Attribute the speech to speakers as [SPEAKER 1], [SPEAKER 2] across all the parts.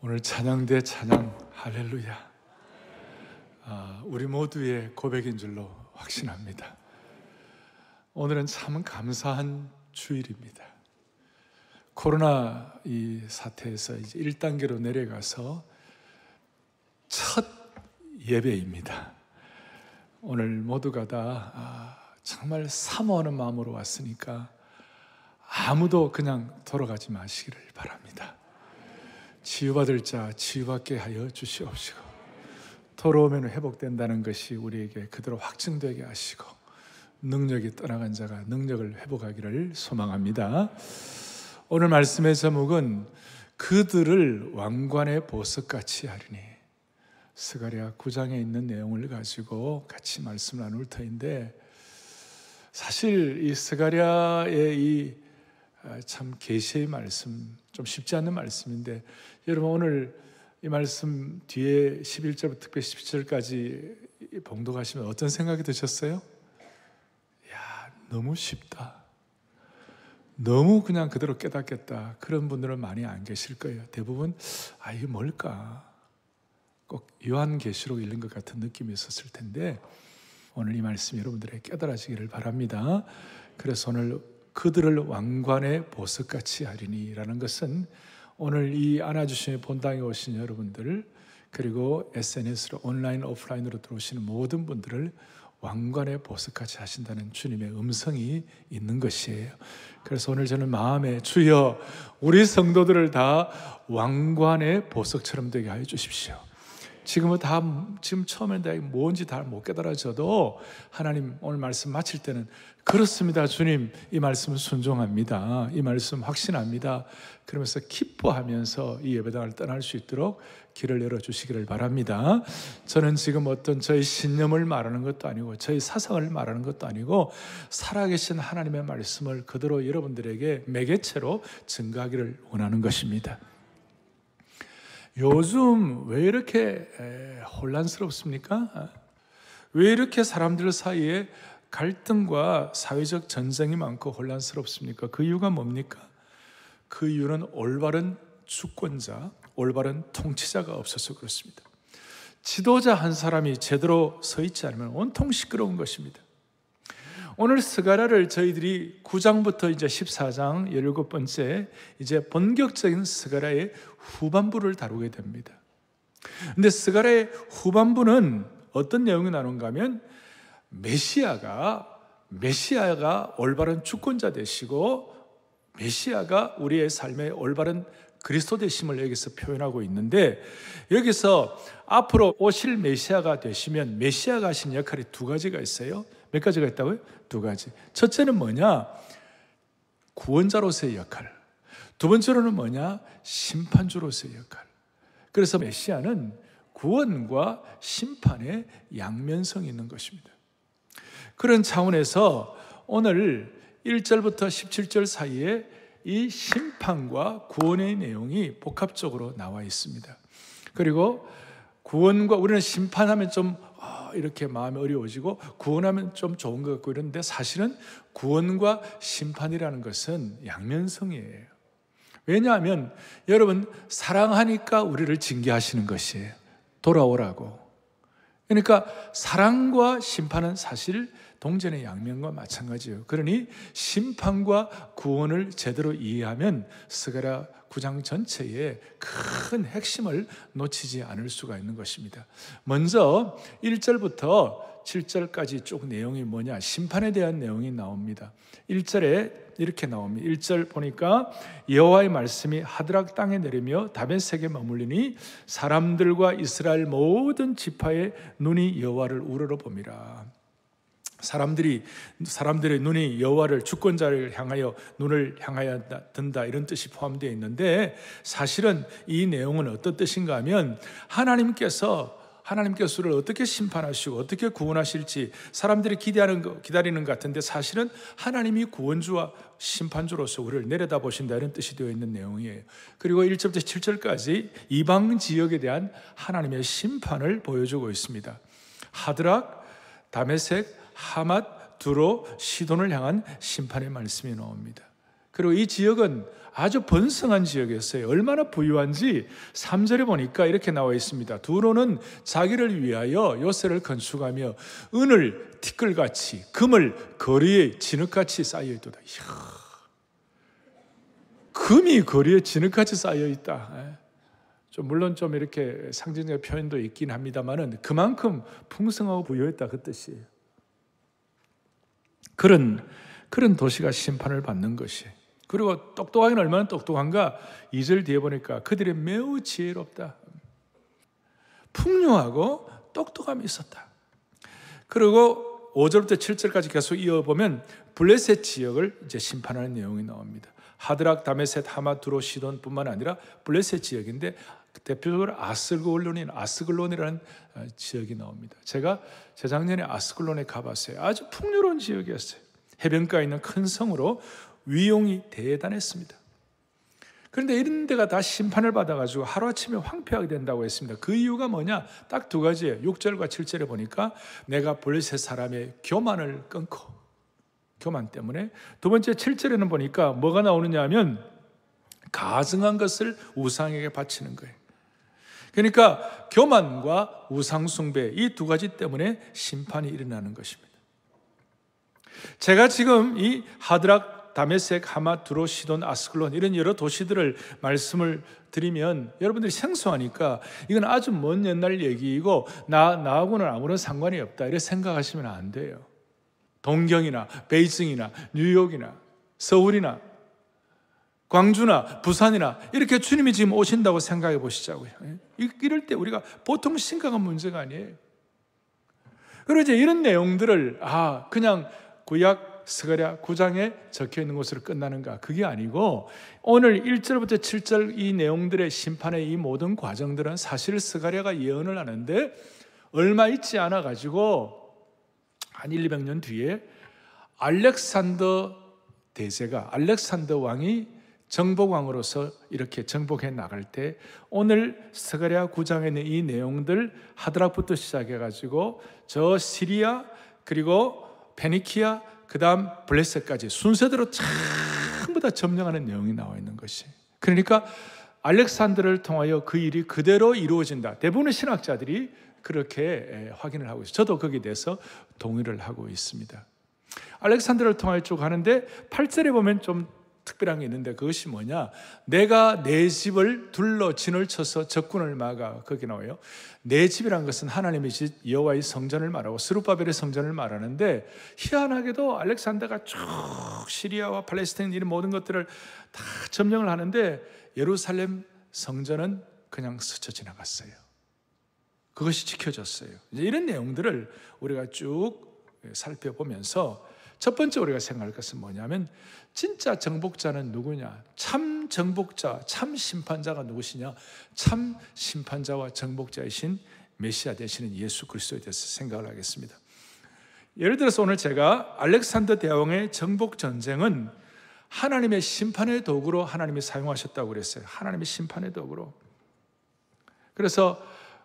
[SPEAKER 1] 오늘 찬양대 찬양 할렐루야. 아, 우리 모두의 고백인 줄로 확신합니다. 오늘은 참 감사한 주일입니다. 코로나 이 사태에서 이제 1단계로 내려가서 첫 예배입니다. 오늘 모두가 다 아, 정말 사모하는 마음으로 왔으니까 아무도 그냥 돌아가지 마시기를 바랍니다. 치유받을 자 치유받게 하여 주시옵시고 더러우면 회복된다는 것이 우리에게 그대로 확증되게 하시고 능력이 떠나간 자가 능력을 회복하기를 소망합니다. 오늘 말씀의 제목은 그들을 왕관의 보석같이 하리니 스가랴 9장에 있는 내용을 가지고 같이 말씀 나눌 터인데 사실 이 스가랴의 이 아, 참 계시의 말씀 좀 쉽지 않은 말씀인데 여러분 오늘 이 말씀 뒤에 11절부터 특별히 17절까지 봉독하시면 어떤 생각이 드셨어요? 야 너무 쉽다. 너무 그냥 그대로 깨닫겠다. 그런 분들은 많이 안 계실 거예요. 대부분, 아, 이게 뭘까? 꼭 요한계시록 읽는 것 같은 느낌이 있었을 텐데, 오늘 이 말씀 여러분들의 깨달아지기를 바랍니다. 그래서 오늘 그들을 왕관의 보석같이 하리니라는 것은 오늘 이 안아주심의 본당에 오신 여러분들 그리고 SNS로 온라인 오프라인으로 들어오시는 모든 분들을 왕관의 보석같이 하신다는 주님의 음성이 있는 것이에요. 그래서 오늘 저는 마음에 주여 우리 성도들을 다 왕관의 보석처럼 되게 하여 주십시오. 지금은 다, 지금 처음엔 다 뭔지 다 못 깨달아져도 하나님 오늘 말씀 마칠 때는 그렇습니다. 주님, 이 말씀 순종합니다. 이 말씀 확신합니다. 그러면서 기뻐하면서 이 예배당을 떠날 수 있도록 길을 열어주시기를 바랍니다. 저는 지금 어떤 저의 신념을 말하는 것도 아니고 저의 사상을 말하는 것도 아니고 살아계신 하나님의 말씀을 그대로 여러분들에게 매개체로 증가하기를 원하는 것입니다. 요즘 왜 이렇게 혼란스럽습니까? 왜 이렇게 사람들 사이에 갈등과 사회적 전쟁이 많고 혼란스럽습니까? 그 이유가 뭡니까? 그 이유는 올바른 주권자, 올바른 통치자가 없어서 그렇습니다. 지도자 한 사람이 제대로 서 있지 않으면 온통 시끄러운 것입니다. 오늘 스가라를 저희들이 9장부터 이제 14장 17번째 이제 본격적인 스가라의 후반부를 다루게 됩니다. 근데 스가라의 후반부는 어떤 내용이 나온가 하면 메시아가 메시아가 올바른 주권자 되시고 메시아가 우리의 삶의 올바른 그리스도 되심을 여기서 표현하고 있는데 여기서 앞으로 오실 메시아가 되시면 메시아가 하신 역할이 두 가지가 있어요. 몇 가지가 있다고요? 두 가지. 첫째는 뭐냐? 구원자로서의 역할. 두 번째로는 뭐냐? 심판주로서의 역할. 그래서 메시아는 구원과 심판의 양면성이 있는 것입니다. 그런 차원에서 오늘 1절부터 17절 사이에 이 심판과 구원의 내용이 복합적으로 나와 있습니다. 그리고 구원과 우리는 심판하면 좀 이렇게 마음이 어려워지고 구원하면 좀 좋은 것 같고 이런데 사실은 구원과 심판이라는 것은 양면성이에요. 왜냐하면 여러분 사랑하니까 우리를 징계하시는 것이에요. 돌아오라고. 그러니까 사랑과 심판은 사실 동전의 양면과 마찬가지예요. 그러니 심판과 구원을 제대로 이해하면 스가랴 9장 전체의 큰 핵심을 놓치지 않을 수가 있는 것입니다. 먼저 1절부터 7절까지 쭉 내용이 뭐냐? 심판에 대한 내용이 나옵니다. 1절에 이렇게 나옵니다. 1절 보니까 여호와의 말씀이 하드락 땅에 내리며 다벳에 머물리니 사람들과 이스라엘 모든 지파의 눈이 여호와를 우러러 봅니다. 사람들이 사람들의 눈이 여호와를 주권자를 향하여 눈을 향하여 든다 이런 뜻이 포함되어 있는데 사실은 이 내용은 어떤 뜻인가 하면 하나님께서 하나님께서 를 어떻게 심판하시고 어떻게 구원하실지 사람들이 기대하는 거, 기다리는 것 같은데 사실은 하나님이 구원주와 심판주로서 우리를 내려다보신다 이런 뜻이 되어 있는 내용이에요. 그리고 1절부터 7절까지 이방 지역에 대한 하나님의 심판을 보여주고 있습니다. 하드락, 다메섹, 하맛 두로 시돈을 향한 심판의 말씀이 나옵니다. 그리고 이 지역은 아주 번성한 지역이었어요. 얼마나 부유한지 3절에 보니까 이렇게 나와 있습니다. 두로는 자기를 위하여 요새를 건축하며 은을 티끌같이 금을 거리에 진흙같이 쌓여있도다. 금이 거리에 진흙같이 쌓여있다. 예. 좀 물론 좀 이렇게 상징적 표현도 있긴 합니다만 그만큼 풍성하고 부유했다 그 뜻이에요. 그런 그런 도시가 심판을 받는 것이. 그리고 똑똑하긴 얼마나 똑똑한가? 2절 뒤에 보니까 그들이 매우 지혜롭다. 풍요하고 똑똑함이 있었다. 그리고 5절부터 7절까지 계속 이어보면 블레셋 지역을 이제 심판하는 내용이 나옵니다. 하드락, 다메셋, 하마, 두로, 시돈뿐만 아니라 블레셋 지역인데 그 대표적으로 아스글론인 아스글론이라는 어, 지역이 나옵니다. 제가 재작년에 아스글론에 가봤어요. 아주 풍요로운 지역이었어요. 해변가에 있는 큰 성으로 위용이 대단했습니다. 그런데 이런 데가 다 심판을 받아가지고 하루아침에 황폐하게 된다고 했습니다. 그 이유가 뭐냐? 딱 두 가지예요. 6절과 7절에 보니까 내가 벌세 사람의 교만을 끊고 교만 때문에 두 번째 7절에는 보니까 뭐가 나오느냐 하면 가증한 것을 우상에게 바치는 거예요. 그러니까 교만과 우상숭배 이 두 가지 때문에 심판이 일어나는 것입니다. 제가 지금 이 하드락, 다메섹, 하마, 두로, 시돈, 아스클론 이런 여러 도시들을 말씀을 드리면 여러분들이 생소하니까 이건 아주 먼 옛날 얘기이고 나, 나하고는 아무런 상관이 없다 이렇게 생각하시면 안 돼요. 동경이나 베이징이나 뉴욕이나 서울이나 광주나 부산이나 이렇게 주님이 지금 오신다고 생각해 보시자고요. 예? 이럴 때 우리가 보통 심각한 문제가 아니에요. 그리고 이제 이런 내용들을 아 그냥 구약 스가랴 구장에 적혀 있는 것으로 끝나는가 그게 아니고 오늘 1절부터 7절 이 내용들의 심판의 이 모든 과정들은 사실 스가랴가 예언을 하는데 얼마 있지 않아 가지고 한 1, 200년 뒤에 알렉산더 대세가 알렉산더 왕이 정복왕으로서 이렇게 정복해 나갈 때 오늘 스가랴 구장에 있는 이 내용들 하드락부터 시작해 가지고 저 시리아 그리고 페니키아 그다음 블레셋까지 순서대로 전부 다 점령하는 내용이 나와 있는 것이. 그러니까 알렉산드를 통하여 그 일이 그대로 이루어진다. 대부분의 신학자들이 그렇게 확인을 하고 있어요. 저도 거기에 대해서 동의를 하고 있습니다. 알렉산드를 통하여 쭉 하는데 8절에 보면 좀 특별한 게 있는데 그것이 뭐냐? 내가 내 집을 둘러 진을 쳐서 적군을 막아 거기 나와요. 내 집이란 것은 하나님의 집 여호와의 성전을 말하고 스룹바벨의 성전을 말하는데 희한하게도 알렉산더가 쭉 시리아와 팔레스타인 이런 모든 것들을 다 점령을 하는데 예루살렘 성전은 그냥 스쳐 지나갔어요. 그것이 지켜졌어요. 이런 내용들을 우리가 쭉 살펴보면서 첫 번째 우리가 생각할 것은 뭐냐면 진짜 정복자는 누구냐? 참 정복자, 참 심판자가 누구시냐? 참 심판자와 정복자이신 메시아 되시는 예수 그리스도에 대해서 생각을 하겠습니다. 예를 들어서 오늘 제가 알렉산더 대왕의 정복 전쟁은 하나님의 심판의 도구로 하나님이 사용하셨다고 그랬어요. 하나님의 심판의 도구로. 그래서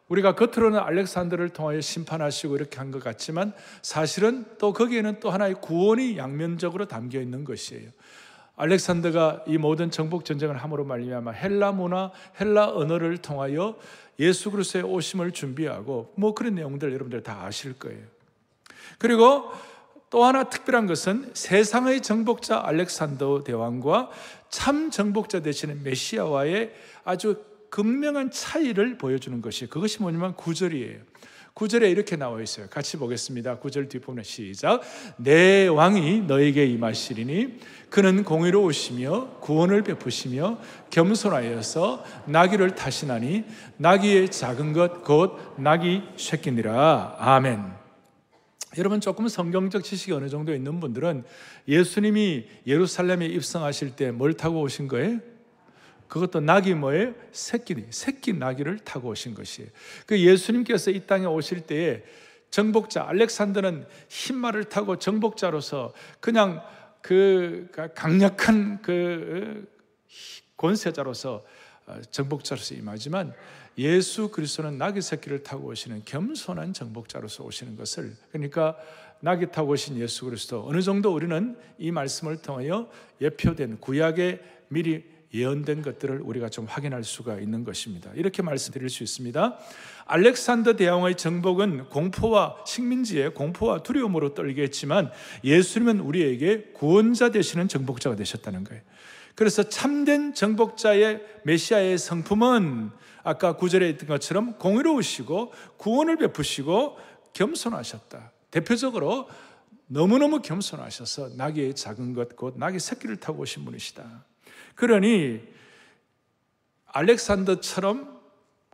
[SPEAKER 1] 우리가 겉으로는 알렉산더를 통하여 심판하시고 이렇게 한 것 같지만 사실은 또 거기에는 또 하나의 구원이 양면적으로 담겨 있는 것이에요. 알렉산더가 이 모든 정복 전쟁을 함으로 말미암아 헬라 문화, 헬라 언어를 통하여 예수 그리스도의 오심을 준비하고 뭐 그런 내용들 여러분들 다 아실 거예요. 그리고 또 하나 특별한 것은 세상의 정복자 알렉산더 대왕과 참 정복자 되시는 메시아와의 아주 극명한 차이를 보여주는 것이 그것이 뭐냐면 구절이에요. 구절에 이렇게 나와 있어요. 같이 보겠습니다. 구절 뒷부분에 시작. 내 왕이 너에게 임하시리니 그는 공의로오시며 구원을 베푸시며 겸손하여서 나귀를 타시나니 나귀의 작은 것 곧 나귀 새끼니라. 아멘. 여러분 조금 성경적 지식이 어느 정도 있는 분들은 예수님이 예루살렘에 입성하실 때 뭘 타고 오신 거예요? 그것도 낙이 뭐예요? 새끼니 새끼 낙이를 타고 오신 것이에요. 그 예수님께서 이 땅에 오실 때에 정복자 알렉산더는 흰말을 타고 정복자로서 그냥 그 강력한 그 어, 권세자로서 어, 정복자로서 임하지만 예수 그리스도는 낙이 새끼를 타고 오시는 겸손한 정복자로서 오시는 것을 그러니까 낙이 타고 오신 예수 그리스도 어느 정도 우리는 이 말씀을 통하여 예표된 구약의 미리 예언된 것들을 우리가 좀 확인할 수가 있는 것입니다. 이렇게 말씀드릴 수 있습니다. 알렉산더 대왕의 정복은 공포와 식민지의 공포와 두려움으로 떨게 했지만 예수님은 우리에게 구원자 되시는 정복자가 되셨다는 거예요. 그래서 참된 정복자의 메시아의 성품은 아까 구절에 있던 것처럼 공의로우시고 구원을 베푸시고 겸손하셨다. 대표적으로 너무너무 겸손하셔서 낙의 작은 것, 곧 낙의 새끼를 타고 오신 분이시다. 그러니 알렉산더처럼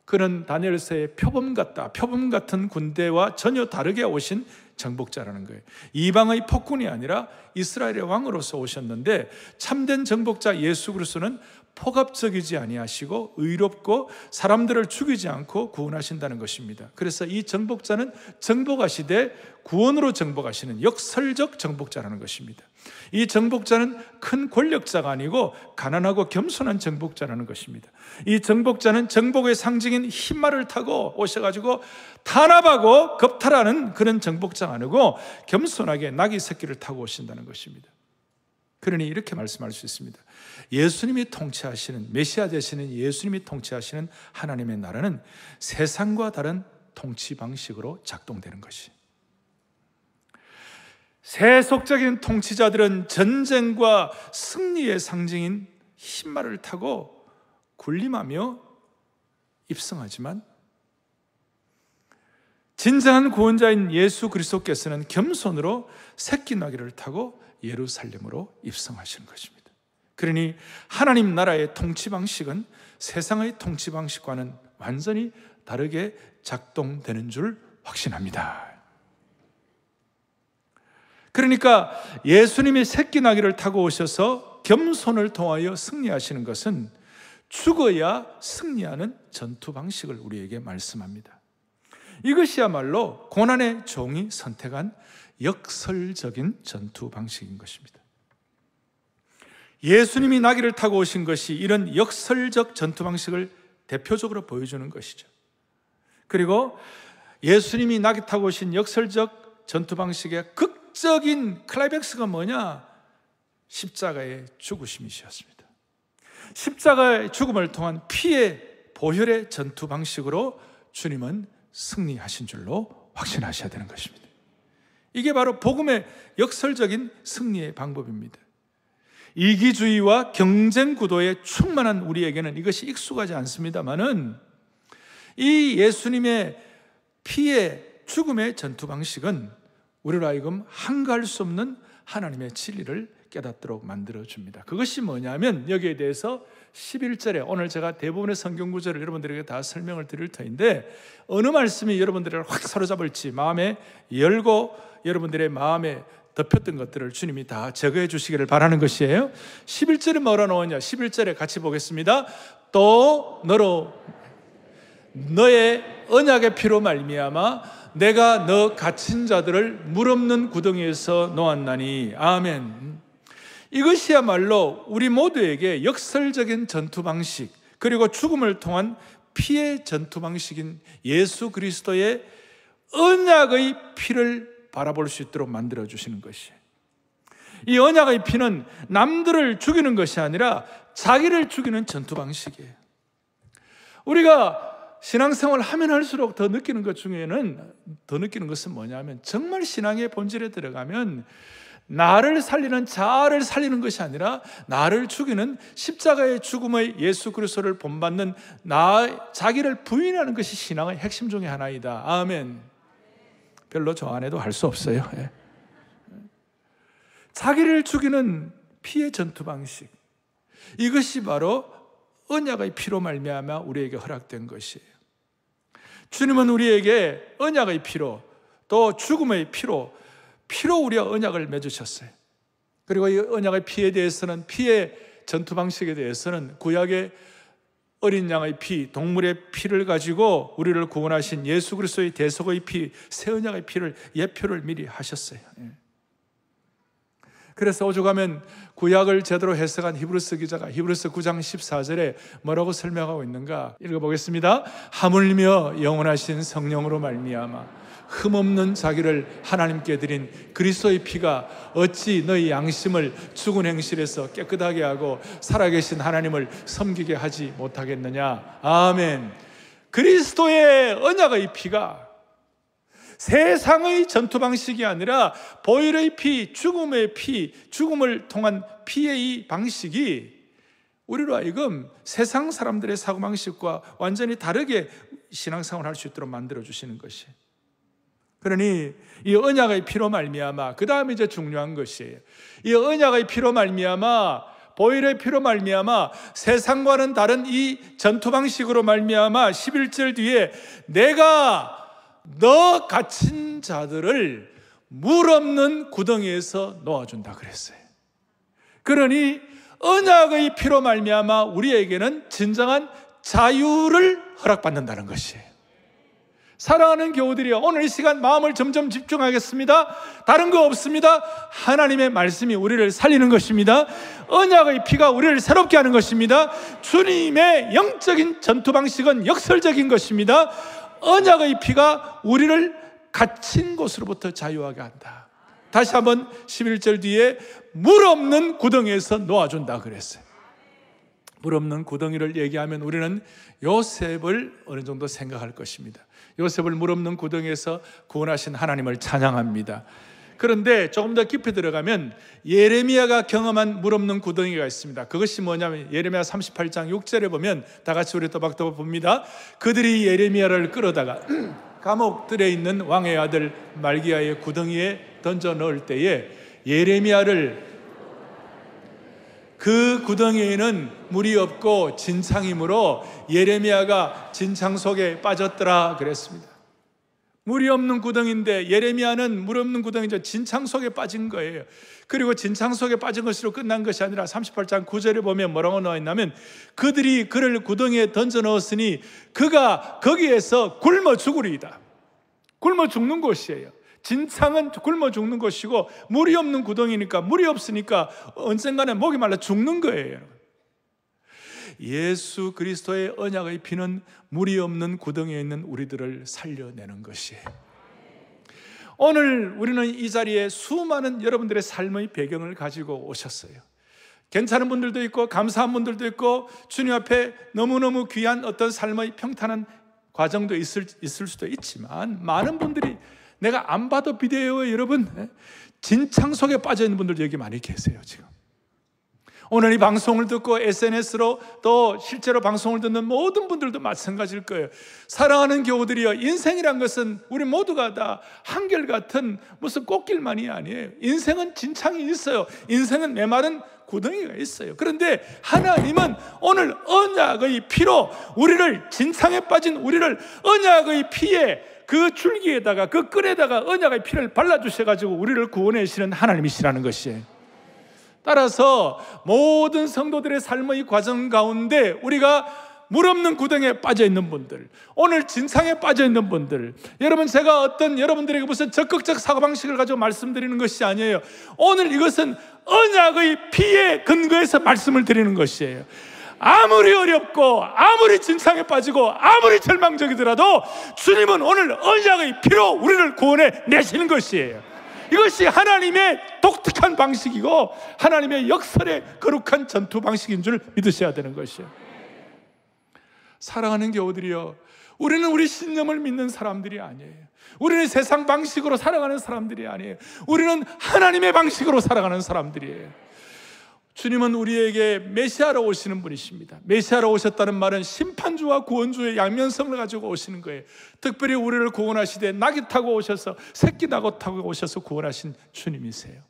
[SPEAKER 1] 그는 다니엘서의 표범 같다. 표범 같은 군대와 전혀 다르게 오신 정복자라는 거예요. 이방의 폭군이 아니라 이스라엘의 왕으로서 오셨는데 참된 정복자 예수 그리스도는 포갑적이지 아니하시고 의롭고 사람들을 죽이지 않고 구원하신다는 것입니다. 그래서 이 정복자는 정복하시되 구원으로 정복하시는 역설적 정복자라는 것입니다. 이 정복자는 큰 권력자가 아니고 가난하고 겸손한 정복자라는 것입니다. 이 정복자는 정복의 상징인 흰말을 타고 오셔가지고 탄압하고 겁탈하는 그런 정복자가 아니고 겸손하게 낙이 새끼를 타고 오신다는 것입니다. 그러니 이렇게 말씀할 수 있습니다. 예수님이 통치하시는, 메시아 되시는 예수님이 통치하시는 하나님의 나라는 세상과 다른 통치 방식으로 작동되는 것이. 세속적인 통치자들은 전쟁과 승리의 상징인 흰말을 타고 군림하며 입성하지만 진정한 구원자인 예수 그리스도께서는 겸손으로 새끼나귀를 타고 예루살렘으로 입성하시는 것입니다. 그러니 하나님 나라의 통치 방식은 세상의 통치 방식과는 완전히 다르게 작동되는 줄 확신합니다. 그러니까 예수님이 새끼 나귀를 타고 오셔서 겸손을 통하여 승리하시는 것은 죽어야 승리하는 전투 방식을 우리에게 말씀합니다. 이것이야말로 고난의 종이 선택한 역설적인 전투 방식인 것입니다. 예수님이 나귀를 타고 오신 것이 이런 역설적 전투 방식을 대표적으로 보여주는 것이죠. 그리고 예수님이 나귀 타고 오신 역설적 전투 방식의 극 극적인 클라이맥스가 뭐냐? 십자가의 죽으심이셨습니다. 십자가의 죽음을 통한 피의 보혈의 전투 방식으로 주님은 승리하신 줄로 확신하셔야 되는 것입니다. 이게 바로 복음의 역설적인 승리의 방법입니다. 이기주의와 경쟁 구도에 충만한 우리에게는 이것이 익숙하지 않습니다만은 이 예수님의 피의 죽음의 전투 방식은 우리로 하여금 한가할 수 없는 하나님의 진리를 깨닫도록 만들어줍니다. 그것이 뭐냐면 여기에 대해서 11절에 오늘 제가 대부분의 성경 구절을 여러분들에게 다 설명을 드릴 터인데 어느 말씀이 여러분들을 확 사로잡을지 마음에 열고 여러분들의 마음에 덮였던 것들을 주님이 다 제거해 주시기를 바라는 것이에요. 11절에 뭐라 놓았냐? 11절에 같이 보겠습니다. 또 너로 너의 언약의 피로 말미암아 내가 너 갇힌 자들을 물없는 구덩이에서 놓았나니 아멘. 이것이야말로 우리 모두에게 역설적인 전투 방식 그리고 죽음을 통한 피의 전투 방식인 예수 그리스도의 언약의 피를 바라볼 수 있도록 만들어 주시는 것이. 이 언약의 피는 남들을 죽이는 것이 아니라 자기를 죽이는 전투 방식이에요. 우리가 신앙생활 을 하면 할수록 더 느끼는 것 중에는 더 느끼는 것은 뭐냐면 정말 신앙의 본질에 들어가면 나를 살리는 자아를 살리는 것이 아니라 나를 죽이는 십자가의 죽음의 예수 그리스도를 본받는 나 자기를 부인하는 것이 신앙의 핵심 중의 하나이다. 아멘. 별로 저 안에도 할 수 없어요. 예. 자기를 죽이는 피의 전투 방식 이것이 바로 언약의 피로 말미암아 우리에게 허락된 것이에요. 주님은 우리에게 언약의 피로 또 죽음의 피로 피로 우리와 언약을 맺으셨어요. 그리고 이 언약의 피에 대해서는 피의 전투 방식에 대해서는 구약의 어린 양의 피, 동물의 피를 가지고 우리를 구원하신 예수 그리스도의 대속의 피, 새 언약의 피를 예표를 미리 하셨어요. 예. 그래서 오죽하면 구약을 제대로 해석한 히브리스 기자가 히브리스 9장 14절에 뭐라고 설명하고 있는가 읽어보겠습니다. 하물며 영원하신 성령으로 말미암아 흠없는 자기를 하나님께 드린 그리스도의 피가 어찌 너희 양심을 죽은 행실에서 깨끗하게 하고 살아계신 하나님을 섬기게 하지 못하겠느냐. 아멘. 그리스도의 언약의 피가 세상의 전투 방식이 아니라 보일의 피, 죽음의 피, 죽음을 통한 피의 이 방식이 우리로 하여금 세상 사람들의 사고 방식과 완전히 다르게 신앙생활 할수 있도록 만들어 주시는 것이. 그러니 이 언약의 피로 말미암아 그 다음에 이제 중요한 것이 에요이 언약의 피로 말미암아 보일의 피로 말미암아 세상과는 다른 이 전투 방식으로 말미암아 11절 뒤에 내가 너 갇힌 자들을 물 없는 구덩이에서 놓아준다 그랬어요. 그러니 언약의 피로 말미암아 우리에게는 진정한 자유를 허락받는다는 것이에요. 사랑하는 교우들이여 오늘 이 시간 마음을 점점 집중하겠습니다. 다른 거 없습니다. 하나님의 말씀이 우리를 살리는 것입니다. 언약의 피가 우리를 새롭게 하는 것입니다. 주님의 영적인 전투 방식은 역설적인 것입니다. 언약의 피가 우리를 갇힌 곳으로부터 자유하게 한다. 다시 한번 11절 뒤에 물 없는 구덩이에서 놓아준다 그랬어요. 물 없는 구덩이를 얘기하면 우리는 요셉을 어느 정도 생각할 것입니다. 요셉을 물 없는 구덩이에서 구원하신 하나님을 찬양합니다. 그런데 조금 더 깊이 들어가면 예레미야가 경험한 물 없는 구덩이가 있습니다. 그것이 뭐냐면 예레미야 38장 6절에 보면 다 같이 우리 또박또박 봅니다. 그들이 예레미야를 끌어다가 감옥들에 있는 왕의 아들 말기야의 구덩이에 던져 넣을 때에 예레미야를 그 구덩이에는 물이 없고 진창이므로 예레미야가 진창 속에 빠졌더라 그랬습니다. 물이 없는 구덩인데 예레미야는 물 없는 구덩이죠. 진창 속에 빠진 거예요. 그리고 진창 속에 빠진 것으로 끝난 것이 아니라 38장 9절에 보면 뭐라고 나와 있냐면 그들이 그를 구덩이에 던져 넣었으니 그가 거기에서 굶어 죽으리이다. 굶어 죽는 곳이에요. 진창은 굶어 죽는 것이고 물이 없는 구덩이니까 물이 없으니까 언젠가는 목이 말라 죽는 거예요. 예수 그리스도의 언약의 피는 물이 없는 구덩이에 있는 우리들을 살려내는 것이에요. 오늘 우리는 이 자리에 수많은 여러분들의 삶의 배경을 가지고 오셨어요. 괜찮은 분들도 있고 감사한 분들도 있고 주님 앞에 너무너무 귀한 어떤 삶의 평탄한 과정도 있을, 있을 수도 있지만 많은 분들이 내가 안 봐도 비디오에 여러분 진창 속에 빠져 있는 분들 여기 많이 계세요 지금 오늘 이 방송을 듣고 SNS로 또 실제로 방송을 듣는 모든 분들도 마찬가지일 거예요. 사랑하는 교우들이여, 인생이란 것은 우리 모두가 다 한결같은 무슨 꽃길만이 아니에요. 인생은 진창이 있어요. 인생은 메마른 구덩이가 있어요. 그런데 하나님은 오늘 언약의 피로 우리를 진상에 빠진 우리를 언약의 피에 그 줄기에다가 그 끈에다가 언약의 피를 발라 주셔 가지고 우리를 구원해 주시는 하나님이시라는 것이에요. 따라서 모든 성도들의 삶의 과정 가운데 우리가 물 없는 구덩이에 빠져 있는 분들, 오늘 진상에 빠져 있는 분들, 여러분 제가 어떤 여러분들에게 무슨 적극적 사고 방식을 가지고 말씀드리는 것이 아니에요. 오늘 이것은 언약의 피에 근거해서 말씀을 드리는 것이에요. 아무리 어렵고 아무리 진상에 빠지고 아무리 절망적이더라도 주님은 오늘 언약의 피로 우리를 구원해 내시는 것이에요. 이것이 하나님의 독특한 방식이고 하나님의 역설의 거룩한 전투 방식인 줄 믿으셔야 되는 것이에요. 사랑하는 교우들이여, 우리는 우리 신념을 믿는 사람들이 아니에요. 우리는 세상 방식으로 살아가는 사람들이 아니에요. 우리는 하나님의 방식으로 살아가는 사람들이에요. 주님은 우리에게 메시아로 오시는 분이십니다. 메시아로 오셨다는 말은 심판주와 구원주의 양면성을 가지고 오시는 거예요. 특별히 우리를 구원하시되 낙이 타고 오셔서 새끼 낙고 타고 오셔서 구원하신 주님이세요.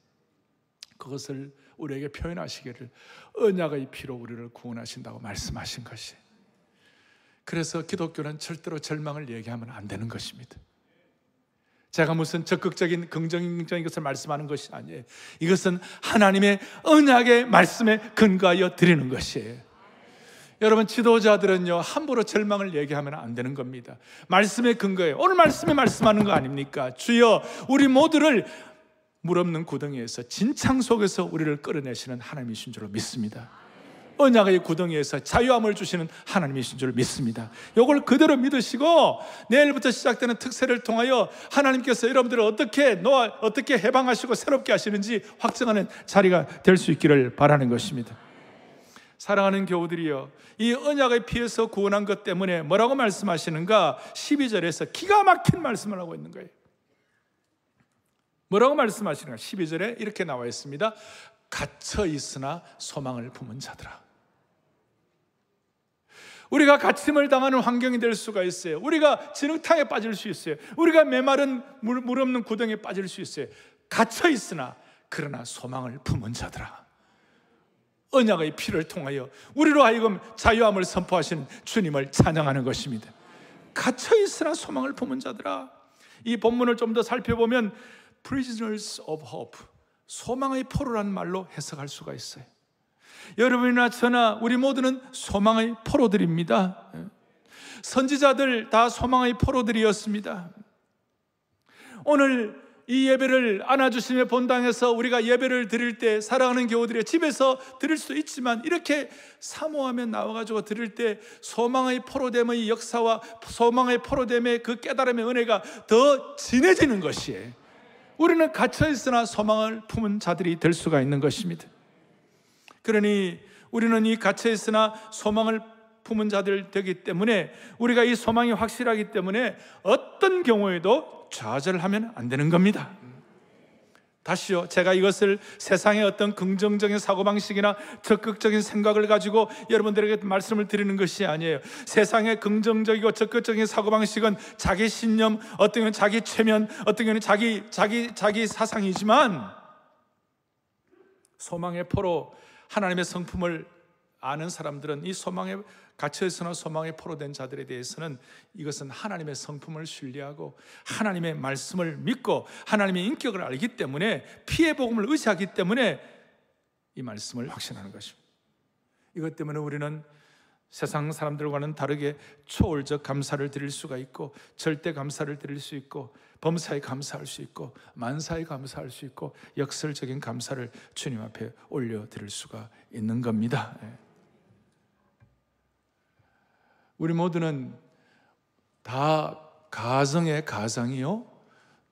[SPEAKER 1] 그것을 우리에게 표현하시기를 언약의 피로 우리를 구원하신다고 말씀하신 것이. 그래서 기독교는 절대로 절망을 얘기하면 안 되는 것입니다. 제가 무슨 적극적인 긍정적인 것을 말씀하는 것이 아니에요. 이것은 하나님의 언약의 말씀에 근거하여 드리는 것이에요. 여러분 지도자들은요 함부로 절망을 얘기하면 안 되는 겁니다. 말씀의 근거예 오늘 말씀에 말씀하는 거 아닙니까? 주여 우리 모두를 물없는 구덩이에서 진창 속에서 우리를 끌어내시는 하나님이신 줄로 믿습니다. 언약의 구덩이에서 자유함을 주시는 하나님이신 줄 믿습니다. 요걸 그대로 믿으시고 내일부터 시작되는 특세를 통하여 하나님께서 여러분들을 어떻게 놓아 어떻게 해방하시고 새롭게 하시는지 확증하는 자리가 될 수 있기를 바라는 것입니다. 사랑하는 교우들이여, 이 언약의 피에서 구원한 것 때문에 뭐라고 말씀하시는가? 12절에서 기가 막힌 말씀을 하고 있는 거예요. 뭐라고 말씀하시는가? 12절에 이렇게 나와 있습니다. 갇혀 있으나 소망을 품은 자들아. 우리가 가힘을 당하는 환경이 될 수가 있어요. 우리가 진흙탕에 빠질 수 있어요. 우리가 메마른 물, 물 없는 구덩이에 빠질 수 있어요. 갇혀 있으나 그러나 소망을 품은 자들아. 언약의 피를 통하여 우리로 하여금 자유함을 선포하신 주님을 찬양하는 것입니다. 갇혀 있으나 소망을 품은 자들아. 이 본문을 좀 더 살펴보면 prisoners of hope 소망의 포로란 말로 해석할 수가 있어요. 여러분이나 저나 우리 모두는 소망의 포로들입니다. 선지자들 다 소망의 포로들이었습니다. 오늘 이 예배를 안아주심의 본당에서 우리가 예배를 드릴 때 사랑하는 교우들의 집에서 드릴 수도 있지만 이렇게 사모하면 나와가지고 드릴 때 소망의 포로됨의 역사와 소망의 포로됨의 그 깨달음의 은혜가 더 진해지는 것이에요. 우리는 갇혀 있으나 소망을 품은 자들이 될 수가 있는 것입니다. 그러니 우리는 이 갇혀 있으나 소망을 품은 자들 되기 때문에 우리가 이 소망이 확실하기 때문에 어떤 경우에도 좌절하면 안 되는 겁니다. 다시요. 제가 이것을 세상의 어떤 긍정적인 사고방식이나 적극적인 생각을 가지고 여러분들에게 말씀을 드리는 것이 아니에요. 세상의 긍정적이고 적극적인 사고방식은 자기 신념, 어떤 경우 자기 최면, 어떤 경우 자기, 자기, 자기 사상이지만 소망의 포로 하나님의 성품을 아는 사람들은 이 소망에 갇혀있으나 소망에 포로된 자들에 대해서는 이것은 하나님의 성품을 신뢰하고 하나님의 말씀을 믿고 하나님의 인격을 알기 때문에 피해 복음을 의지하기 때문에 이 말씀을 확신하는 것입니다. 이것 때문에 우리는 세상 사람들과는 다르게 초월적 감사를 드릴 수가 있고 절대 감사를 드릴 수 있고 범사에 감사할 수 있고 만사에 감사할 수 있고 역설적인 감사를 주님 앞에 올려 드릴 수가 있는 겁니다. 예. 우리 모두는 다 가정의 가장이요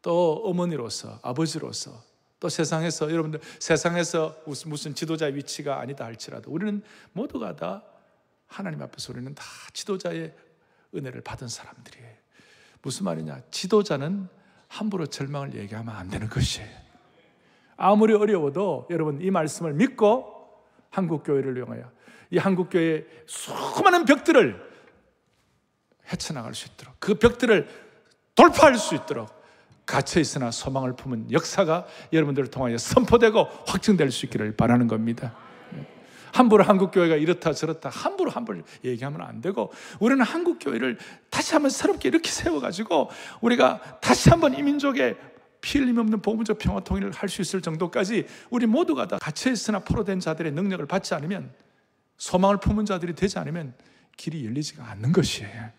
[SPEAKER 1] 또 어머니로서 아버지로서 또 세상에서 여러분들 세상에서 무슨 지도자 위치가 아니다 할지라도 우리는 모두가 다 하나님 앞에서 우리는 다 지도자의 은혜를 받은 사람들이에요. 무슨 말이냐? 지도자는 함부로 절망을 얘기하면 안 되는 것이에요. 아무리 어려워도 여러분 이 말씀을 믿고 한국교회를 이용하여 이 한국교회의 수많은 벽들을 헤쳐나갈 수 있도록 그 벽들을 돌파할 수 있도록 갇혀 있으나 소망을 품은 역사가 여러분들을 통하여 선포되고 확증될 수 있기를 바라는 겁니다. 함부로 한국 교회가 이렇다 저렇다 함부로 함부로 얘기하면 안 되고 우리는 한국 교회를 다시 한번 새롭게 이렇게 세워 가지고 우리가 다시 한번 이 민족의 피 흘림 없는 보문적 평화 통일을 할 수 있을 정도까지 우리 모두가 다 갇혀 있으나 포로된 자들의 능력을 받지 않으면 소망을 품은 자들이 되지 않으면 길이 열리지가 않는 것이에요.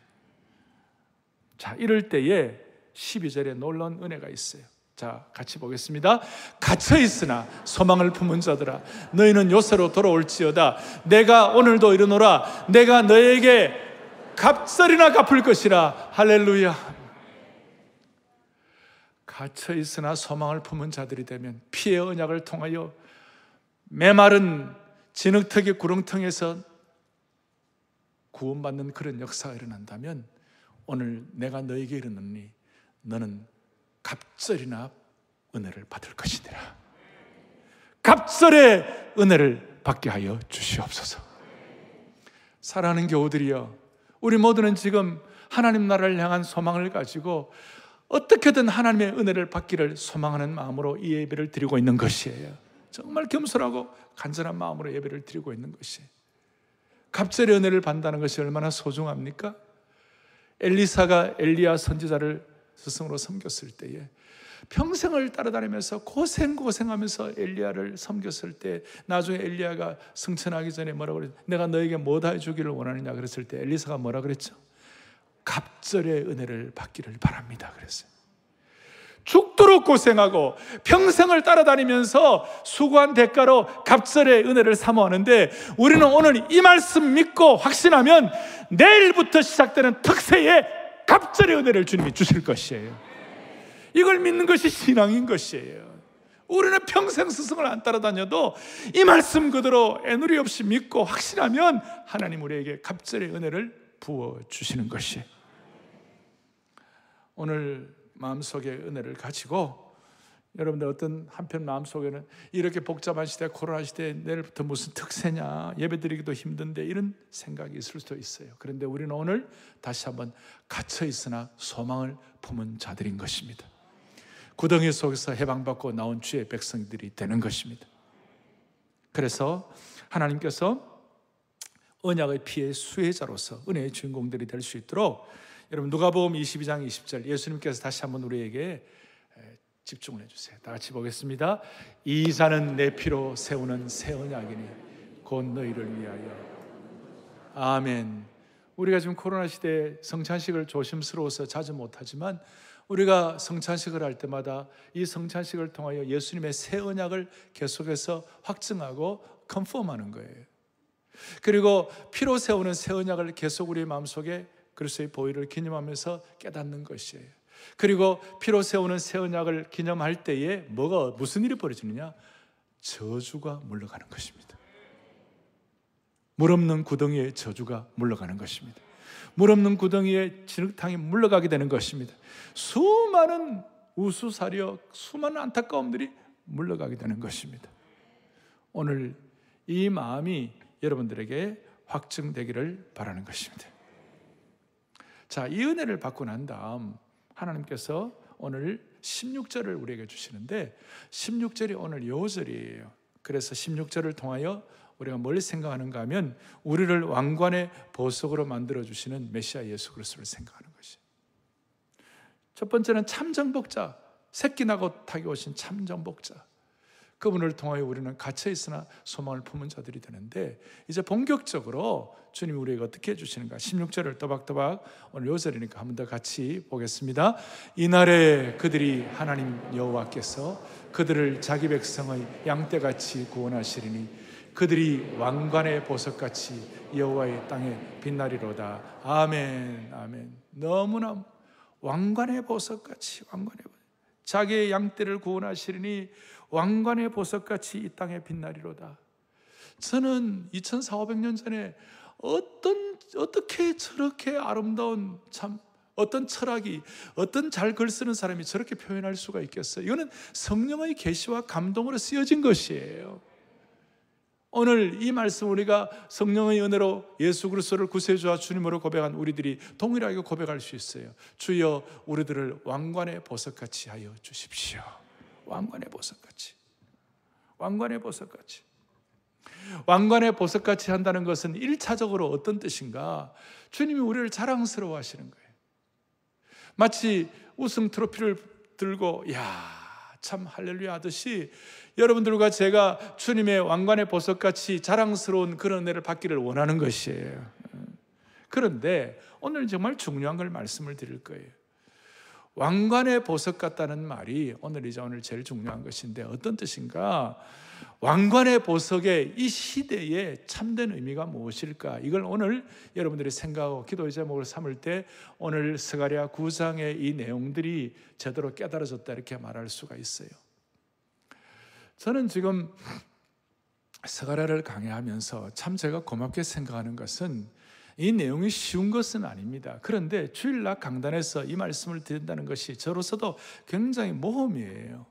[SPEAKER 1] 자, 이럴 때에 12절에 놀라운 은혜가 있어요. 자, 같이 보겠습니다. 갇혀 있으나 소망을 품은 자들아, 너희는 요새로 돌아올지어다. 내가 오늘도 이르노라. 내가 너에게 값살이나 갚을 것이라. 할렐루야. 갇혀 있으나 소망을 품은 자들이 되면 피의 언약을 통하여 메마른 진흙턱의 구렁텅에서 구원받는 그런 역사가 일어난다면 오늘 내가 너에게 이르노니 너는 갑절이나 은혜를 받을 것이니라. 갑절의 은혜를 받게 하여 주시옵소서. 사랑하는 교우들이여, 우리 모두는 지금 하나님 나라를 향한 소망을 가지고 어떻게든 하나님의 은혜를 받기를 소망하는 마음으로 이 예배를 드리고 있는 것이에요. 정말 겸손하고 간절한 마음으로 예배를 드리고 있는 것이. 갑절의 은혜를 받는 것이 얼마나 소중합니까? 엘리사가 엘리야 선지자를 스승으로 섬겼을 때에 평생을 따라다니면서 고생고생하면서 엘리야를 섬겼을 때 나중에 엘리야가 승천하기 전에 뭐라고 그랬죠? 내가 너에게 뭐다 해주기를 원하느냐 그랬을 때 엘리사가 뭐라 그랬죠? 갑절의 은혜를 받기를 바랍니다 그랬어요 죽도록 고생하고 평생을 따라다니면서 수고한 대가로 갑절의 은혜를 사모하는데 우리는 오늘 이 말씀 믿고 확신하면 내일부터 시작되는 특세에 갑절의 은혜를 주님이 주실 것이에요. 이걸 믿는 것이 신앙인 것이에요. 우리는 평생 스승을 안 따라다녀도 이 말씀 그대로 애누리 없이 믿고 확신하면 하나님 우리에게 갑절의 은혜를 부어 주시는 것이에요. 오늘 마음속의 은혜를 가지고 여러분들 어떤 한편 마음속에는 이렇게 복잡한 시대, 코로나 시대에 내일부터 무슨 특세냐, 예배 드리기도 힘든데 이런 생각이 있을 수도 있어요. 그런데 우리는 오늘 다시 한번 갇혀 있으나 소망을 품은 자들인 것입니다. 구덩이 속에서 해방받고 나온 주의 백성들이 되는 것입니다. 그래서 하나님께서 언약의 피해 수혜자로서 은혜의 주인공들이 될 수 있도록 여러분 누가보음 22장 20절 예수님께서 다시 한번 우리에게 집중을 해주세요. 다 같이 보겠습니다. 이 산은 내 피로 세우는 새 언약이니 곧 너희를 위하여. 아멘. 우리가 지금 코로나 시대에 성찬식을 조심스러워서 자주 못하지만 우리가 성찬식을 할 때마다 이 성찬식을 통하여 예수님의 새 언약을 계속해서 확증하고 컨펌하는 거예요. 그리고 피로 세우는 새 언약을 계속 우리 마음속에 그리스의 보혈을 기념하면서 깨닫는 것이에요. 그리고 피로 세우는 새 언약을 기념할 때에 뭐가 무슨 일이 벌어지느냐? 저주가 물러가는 것입니다. 물없는 구덩이에 저주가 물러가는 것입니다. 물없는 구덩이에 진흙탕이 물러가게 되는 것입니다. 수많은 우수사려 수많은 안타까움들이 물러가게 되는 것입니다. 오늘 이 마음이 여러분들에게 확증되기를 바라는 것입니다. 자, 이 은혜를 받고 난 다음 하나님께서 오늘 16절을 우리에게 주시는데 16절이 오늘 요절이에요 그래서 16절을 통하여 우리가 뭘 생각하는가 하면 우리를 왕관의 보석으로 만들어 주시는 메시아 예수 그리스도를 생각하는 것이. 첫 번째는 참정복자, 새끼 나고 타게 오신 참정복자. 그분을 통하여 우리는 갇혀 있으나 소망을 품은 자들이 되는데 이제 본격적으로 주님이 우리에게 어떻게 해주시는가 16절을 또박또박 오늘 요절이니까 한 번 더 같이 보겠습니다 이날에 그들이 하나님 여호와께서 그들을 자기 백성의 양떼같이 구원하시리니 그들이 왕관의 보석같이 여호와의 땅에 빛나리로다 아멘 아멘 너무나 왕관의 보석같이 왕관의 보석 자기의 양떼를 구원하시리니 왕관의 보석같이 이 땅에 빛나리로다. 저는 2,400년 전에 어떤, 어떻게 저렇게 아름다운 참, 어떤 철학이, 어떤 잘 글 쓰는 사람이 저렇게 표현할 수가 있겠어요? 이거는 성령의 계시와 감동으로 쓰여진 것이에요. 오늘 이 말씀 우리가 성령의 은혜로 예수 그리스도를 구세주와 주님으로 고백한 우리들이 동일하게 고백할 수 있어요. 주여 우리들을 왕관의 보석같이 하여 주십시오. 왕관의 보석같이. 왕관의 보석같이. 왕관의 보석같이 한다는 것은 1차적으로 어떤 뜻인가? 주님이 우리를 자랑스러워 하시는 거예요. 마치 우승 트로피를 들고 야참 할렐루야 하듯이 여러분들과 제가 주님의 왕관의 보석같이 자랑스러운 그런 은혜를 받기를 원하는 것이에요. 그런데 오늘 정말 중요한 걸 말씀을 드릴 거예요. 왕관의 보석 같다는 말이 오늘 이제 오늘 제일 중요한 것인데 어떤 뜻인가? 왕관의 보석에이 시대에 참된 의미가 무엇일까? 이걸 오늘 여러분들이 생각하고 기도의 제목을 삼을 때 오늘 스가랴 구장의이 내용들이 제대로 깨달아졌다 이렇게 말할 수가 있어요. 저는 지금 스가랴를 강의하면서 참 제가 고맙게 생각하는 것은 이 내용이 쉬운 것은 아닙니다. 그런데 주일날 강단에서 이 말씀을 드린다는 것이 저로서도 굉장히 모험이에요.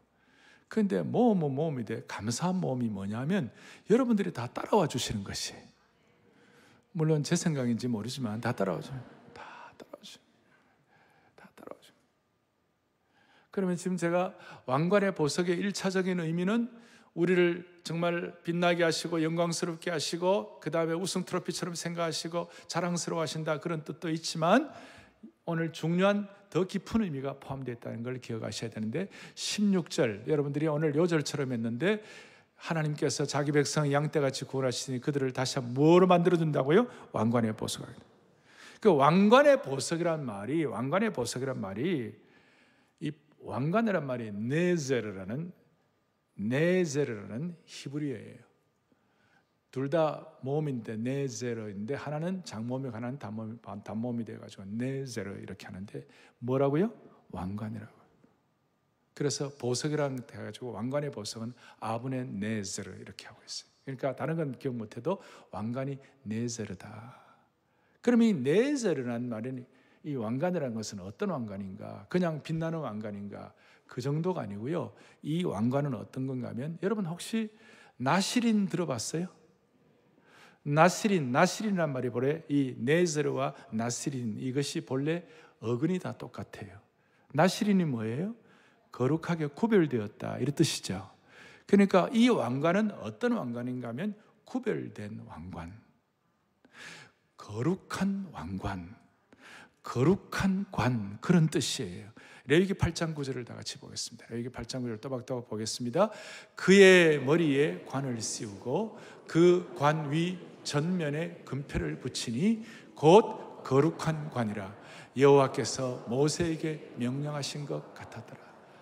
[SPEAKER 1] 그런데 모험은 모험인데 감사한 모험이 뭐냐면 여러분들이 다 따라와 주시는 것이. 물론 제 생각인지 모르지만 다 따라와 줘요. 다 따라와 줘요. 다 따라와 줘요. 그러면 지금 제가 왕관의 보석의 1차적인 의미는 우리를 정말 빛나게 하시고 영광스럽게 하시고 그 다음에 우승 트로피처럼 생각하시고 자랑스러워 하신다 그런 뜻도 있지만 오늘 중요한 더 깊은 의미가 포함되어 있다는 걸 기억하셔야 되는데 16절 여러분들이 오늘 요절처럼 했는데 하나님께서 자기 백성 양떼같이 구원하시니 그들을 다시 한 뭐로 만들어 준다고요? 왕관의 보석을. 그 왕관의 보석이란 말이 왕관의 보석이란 말이 이 왕관이란 말이 네제르라는 네제르라는 히브리어예요. 둘다 몸인데 네제로인데 하나는 장몸이고 하나는 단몸, 단몸이 돼가지고 네제로 이렇게 하는데 뭐라고요? 왕관이라고. 그래서 보석이랑 돼가지고 왕관의 보석은 아분의 네제러 이렇게 하고 있어요. 그러니까 다른 건 기억 못해도 왕관이 네제르다. 그럼 이 네제르란 말은 이 왕관이라는 것은 어떤 왕관인가? 그냥 빛나는 왕관인가? 그 정도가 아니고요. 이 왕관은 어떤 건가 하면 여러분 혹시 나시린 들어봤어요? 나스린, 나스린란 이 말이 본래 이 네즈르와 나스린 이것이 본래 어근이 다 똑같아요. 나스린이 뭐예요? 거룩하게 구별되었다 이런 뜻이죠. 그러니까 이 왕관은 어떤 왕관인가 하면 구별된 왕관, 거룩한 왕관, 거룩한 관 그런 뜻이에요. 레위기 8장 9절을 다 같이 보겠습니다. 레위기 8장 9절 또박또박 보겠습니다. 그의 머리에 관을 씌우고 그관위 전면에 금패를 붙이니 곧 거룩한 관이라 여호와께서 모세에게 명령하신 것 같았더라.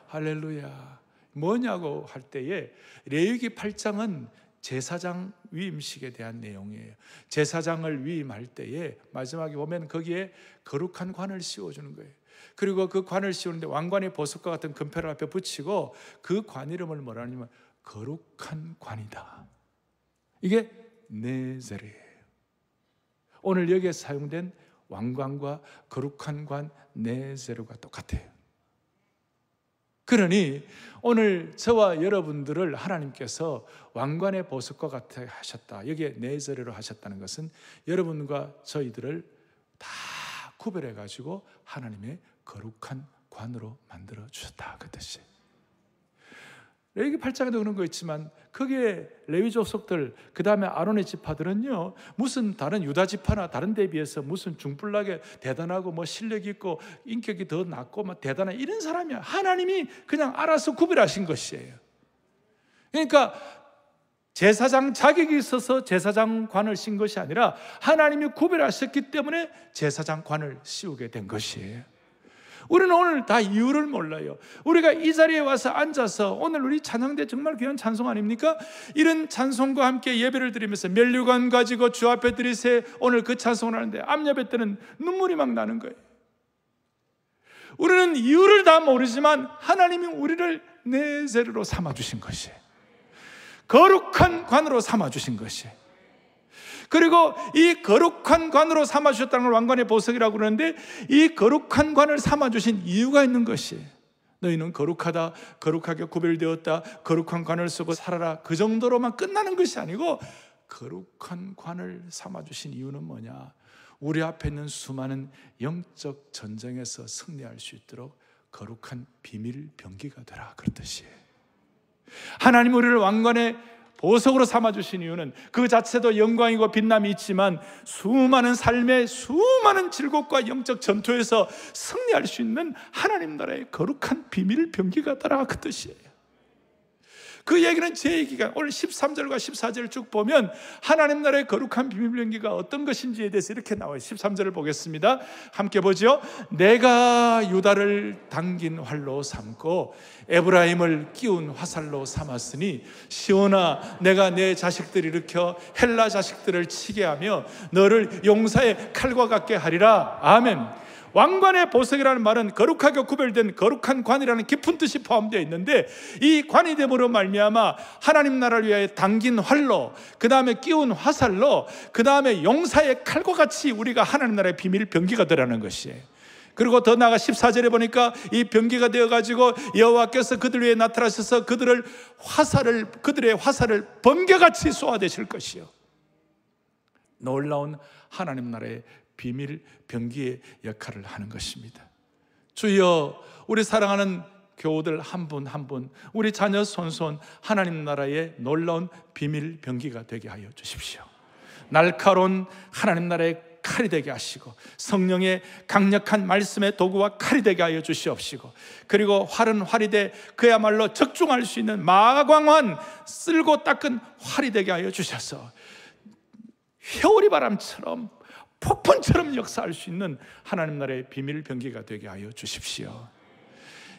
[SPEAKER 1] 할렐루야. 뭐냐고 할 때에 레위기 8장은 제사장 위임식에 대한 내용이에요. 제사장을 위임할 때에 마지막에 보면 거기에 거룩한 관을 씌워주는 거예요. 그리고 그 관을 씌우는데 왕관의 보석과 같은 금패를 앞에 붙이고 그 관 이름을 뭐라 하냐면 거룩한 관이다. 이게 네제르예요. 오늘 여기에 사용된 왕관과 거룩한 관 네제르가 똑같아요. 그러니 오늘 저와 여러분들을 하나님께서 왕관의 보석과 같아 하셨다. 여기에 내절로 하셨다는 것은 여러분과 저희들을 다 구별해 가지고 하나님의 거룩한 관으로 만들어 주셨다. 그 뜻이에요. 레위기 8장에도 그런 거 있지만 그게 레위 족속들 그다음에 아론의 지파들은요. 무슨 다른 유다 지파나 다른 데 비해서 무슨 중불나게 대단하고 뭐 실력 있고 인격이 더 낮고 막 뭐 대단한 이런 사람이야. 하나님이 그냥 알아서 구별하신 것이에요. 그러니까 제사장 자격이 있어서 제사장관을 씌 것이 아니라 하나님이 구별하셨기 때문에 제사장관을 씌우게 된 것이에요. 우리는 오늘 다 이유를 몰라요. 우리가 이 자리에 와서 앉아서 오늘 우리 찬양대 정말 귀한 찬송 아닙니까? 이런 찬송과 함께 예배를 드리면서 멸류관 가지고 주 앞에 드리세 오늘 그 찬송을 하는데 암예배 때는 눈물이 막 나는 거예요. 우리는 이유를 다 모르지만 하나님이 우리를 내 재료로 삼아 주신 것이에요. 거룩한 관으로 삼아 주신 것이에요. 그리고 이 거룩한 관으로 삼아 주셨다는 걸 왕관의 보석이라고 그러는데 이 거룩한 관을 삼아 주신 이유가 있는 것이 너희는 거룩하다, 거룩하게 구별되었다, 거룩한 관을 쓰고 살아라. 그 정도로만 끝나는 것이 아니고 거룩한 관을 삼아 주신 이유는 뭐냐? 우리 앞에 있는 수많은 영적 전쟁에서 승리할 수 있도록 거룩한 비밀 병기가 되라 그렇듯이 하나님 우리를 왕관의 보석으로 삼아주신 이유는 그 자체도 영광이고 빛남이 있지만 수많은 삶의 수많은 즐겁과 영적 전투에서 승리할 수 있는 하나님 나라의 거룩한 비밀 병기가 따라 그 뜻이에요. 그 얘기는 제 얘기가 오늘 13절과 14절을 쭉 보면 하나님 나라의 거룩한 비밀병기가 어떤 것인지에 대해서 이렇게 나와요. 13절을 보겠습니다. 함께 보죠. 내가 유다를 당긴 활로 삼고 에브라임을 끼운 화살로 삼았으니 시온아 내가 내 자식들 일으켜 헬라 자식들을 치게 하며 너를 용사의 칼과 같게 하리라. 아멘. 왕관의 보석이라는 말은 거룩하게 구별된 거룩한 관이라는 깊은 뜻이 포함되어 있는데 이 관이 됨으로 말미암아 하나님 나라를 위하여 당긴 활로 그 다음에 끼운 화살로 그 다음에 용사의 칼과 같이 우리가 하나님 나라의 비밀 병기가 되라는 것이에요. 그리고 더 나아가 14절에 보니까 이 병기가 되어가지고 여호와께서 그들 위에 나타나셔서 그들을 화살을 그들의 화살을 번개같이 쏘아대실 것이요 놀라운 하나님 나라의 비밀 병기의 역할을 하는 것입니다. 주여, 우리 사랑하는 교우들 한 분 한 분, 우리 자녀 손손 하나님 나라의 놀라운 비밀 병기가 되게 하여 주십시오. 날카로운 하나님 나라의 칼이 되게 하시고 성령의 강력한 말씀의 도구와 칼이 되게 하여 주시옵시고 그리고 활은 활이 되 그야말로 적중할 수 있는 마광한 쓸고 닦은 활이 되게 하여 주셔서 회오리 바람처럼 폭풍처럼 역사할 수 있는 하나님 나라의 비밀 병기가 되게 하여 주십시오.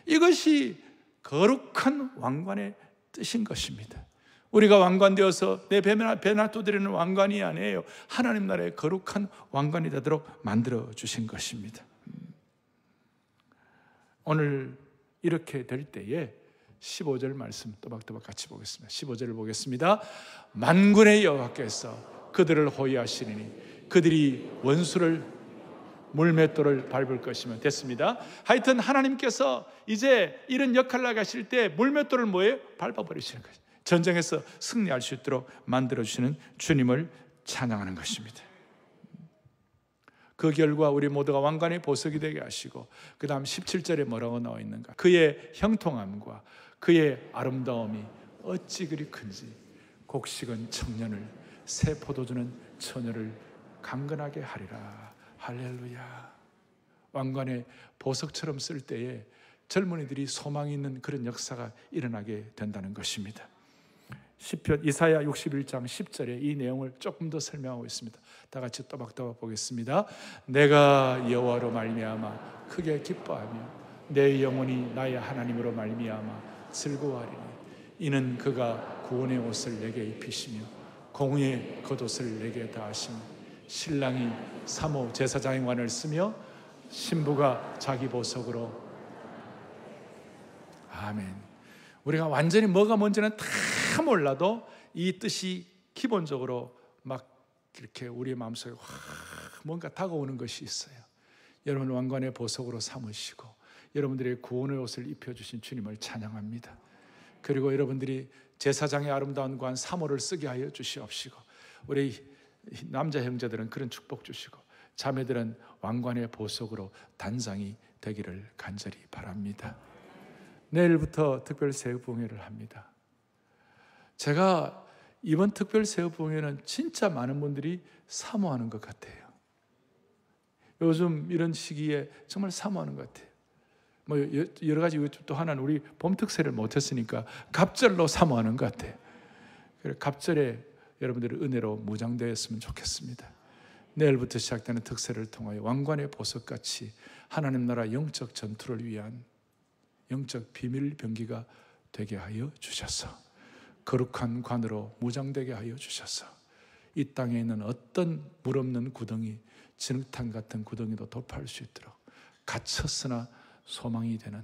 [SPEAKER 1] 이것이 거룩한 왕관의 뜻인 것입니다. 우리가 왕관되어서 내 배나, 배나 두드리는 왕관이 아니에요. 하나님 나라의 거룩한 왕관이 되도록 만들어 주신 것입니다. 음. 오늘 이렇게 될 때에 15절 말씀 또박또박 같이 보겠습니다. 15절을 보겠습니다. 만군의 여호와께서 그들을 호위하시니 그들이 원수를 물맷돌을 밟을 것이면 됐습니다. 하여튼 하나님께서 이제 이런 역할 나가실 때 물맷돌을 뭐예요? 밟아버리시는 것이 전쟁에서 승리할 수 있도록 만들어주시는 주님을 찬양하는 것입니다. 그 결과 우리 모두가 왕관의 보석이 되게 하시고 그 다음 17절에 뭐라고 나와 있는가 그의 형통함과 그의 아름다움이 어찌 그리 큰지 곡식은 청년을 새 포도주는 처녀를 강건하게 하리라. 할렐루야. 왕관의 보석처럼 쓸 때에 젊은이들이 소망이 있는 그런 역사가 일어나게 된다는 것입니다. 시편 이사야 61장 10절에 이 내용을 조금 더 설명하고 있습니다. 다 같이 또박또박 보겠습니다. 내가 여호와로 말미암아 크게 기뻐하며 내 영혼이 나의 하나님으로 말미암아 즐거워하리니 이는 그가 구원의 옷을 내게 입히시며 공의의 겉옷을 내게 다하시며 신랑이 사모 제사장관을 쓰며 신부가 자기 보석으로 아멘. 우리가 완전히 뭐가 뭔지는 다 몰라도 이 뜻이 기본적으로 막 이렇게 우리의 마음속에 확 뭔가 다가오는 것이 있어요. 여러분 왕관의 보석으로 삼으시고 여러분들의 구원의 옷을 입혀주신 주님을 찬양합니다. 그리고 여러분들이 제사장의 아름다운 관 사모를 쓰게 하여 주시옵시고 우리 남자 형제들은 그런 축복 주시고 자매들은 왕관의 보석으로 단상이 되기를 간절히 바랍니다. 내일부터 특별 새우 봉회를 합니다. 제가 이번 특별 새우 봉회는 진짜 많은 분들이 사모하는 것 같아요. 요즘 이런 시기에 정말 사모하는 것 같아요. 뭐 여러 가지 또 하나는 우리 봄 특세를 못했으니까 갑절로 사모하는 것 같아요. 갑절에 여러분들의 은혜로 무장되었으면 좋겠습니다. 내일부터 시작되는 특세를 통하여 왕관의 보석같이 하나님 나라 영적 전투를 위한 영적 비밀 병기가 되게 하여 주셔서 거룩한 관으로 무장되게 하여 주셔서 이 땅에 있는 어떤 물없는 구덩이 진흙탕 같은 구덩이도 돌파할 수 있도록 갇혔으나 소망이 되는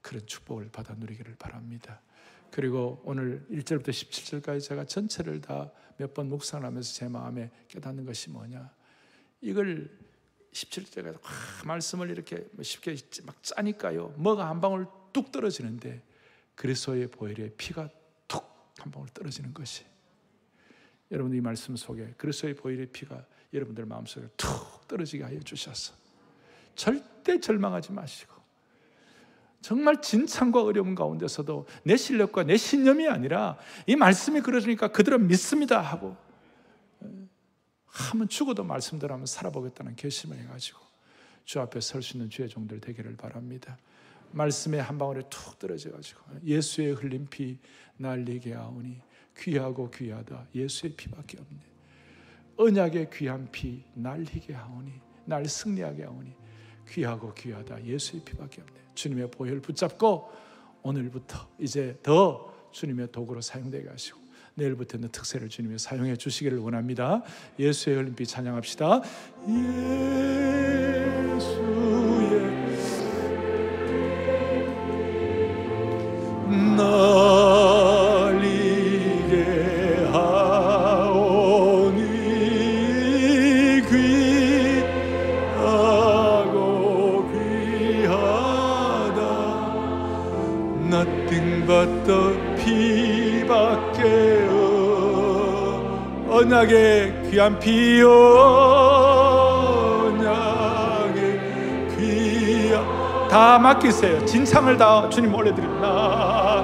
[SPEAKER 1] 그런 축복을 받아 누리기를 바랍니다. 그리고 오늘 1절부터 17절까지 제가 전체를 다 몇 번 묵상하면서 제 마음에 깨닫는 것이 뭐냐. 이걸 1 7절까 말씀을 이렇게 뭐 쉽게 막 짜니까요. 뭐가 한 방울 뚝 떨어지는데 그리스도의 보혈에 피가 툭 한 방울 떨어지는 것이. 여러분들 이 말씀 속에 그리스도의 보혈의 피가 여러분들 마음속에 툭 떨어지게 하여 주셔서 절대 절망하지 마시고 정말 진창과 어려움 가운데서도 내 실력과 내 신념이 아니라 이 말씀이 그러니까 그들은 믿습니다 하고 하면 죽어도 말씀대로 하면 살아보겠다는 결심을 해가지고 주 앞에 설 수 있는 주의 종들 되기를 바랍니다. 말씀의 한 방울에 툭 떨어져가지고 예수의 흘린 피 날리게 하오니 귀하고 귀하다 예수의 피밖에 없네 언약의 귀한 피 날리게 하오니 날 승리하게 하오니 귀하고 귀하다 예수의 피밖에 없네 주님의 보혈 붙잡고 오늘부터 이제 더 주님의 도구로 사용되게 하시고 내일부터는 특세를 주님이 사용해 주시기를 원합니다. 예수의 흘림빛 찬양합시다. 예수의 나 언약의 귀한 피 언약의 귀한 다 맡기세요 진상을 다 주님 올려드립니다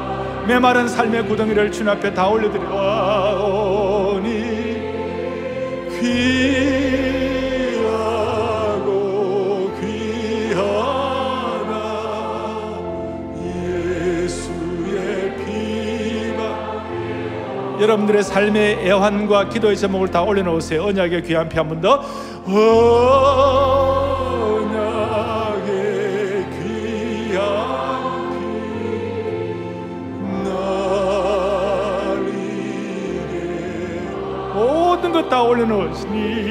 [SPEAKER 1] 메마른 삶의 구덩이를 주님 앞에 다 올려드리오니 귀 여러분들의 삶의 애환과 기도의 제목을 다 올려놓으세요. 언약의 귀한 피 한 번 더. 언약의 귀한 피나리 모든 것 다 올려놓으시니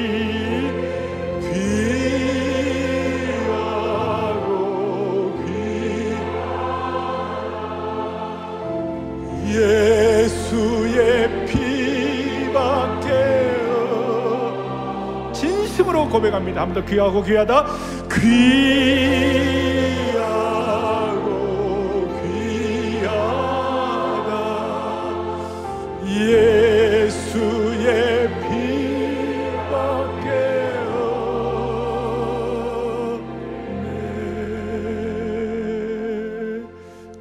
[SPEAKER 1] 고백합니다. 한번더 귀하고 귀하다. 귀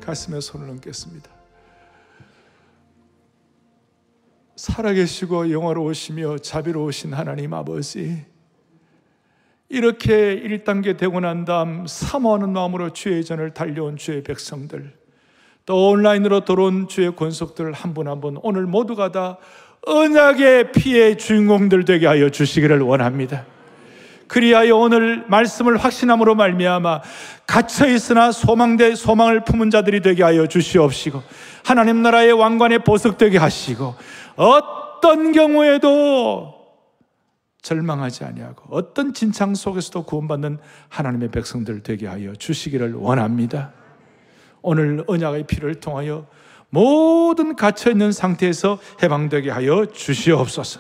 [SPEAKER 1] 가슴에 손을 얹겠습니다. 살아계시고 영화로오시며 자비로우신 하나님 아버지, 이렇게 1단계 되고 난 다음 사모하는 마음으로 주의 전을 달려온 주의 백성들, 또 온라인으로 들어온 주의 권속들 한 분 한 분 오늘 모두가 다 은약의 피의 주인공들 되게 하여 주시기를 원합니다. 그리하여 오늘 말씀을 확신함으로 말미암아 갇혀 있으나 소망대 소망을 품은 자들이 되게 하여 주시옵시고 하나님 나라의 왕관에 보석 되게 하시고 어떤 경우에도 절망하지 아니하고 어떤 진창 속에서도 구원받는 하나님의 백성들 되게 하여 주시기를 원합니다. 오늘 언약의 피를 통하여 모든 갇혀 있는 상태에서 해방되게 하여 주시옵소서.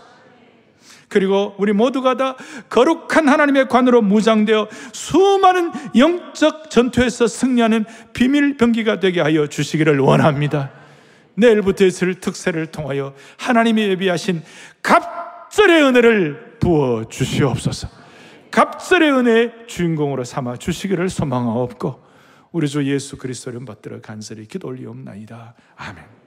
[SPEAKER 1] 그리고 우리 모두가 다 거룩한 하나님의 관으로 무장되어 수많은 영적 전투에서 승리하는 비밀 병기가 되게 하여 주시기를 원합니다. 내일부터 있을 특세를 통하여 하나님이 예비하신 갑절의 은혜를 부어 주시옵소서. 갑절의 은혜 주인공으로 삼아 주시기를 소망하옵고 우리 주 예수 그리스도를 받들어 간절히 기도 올리옵나이다. 아멘.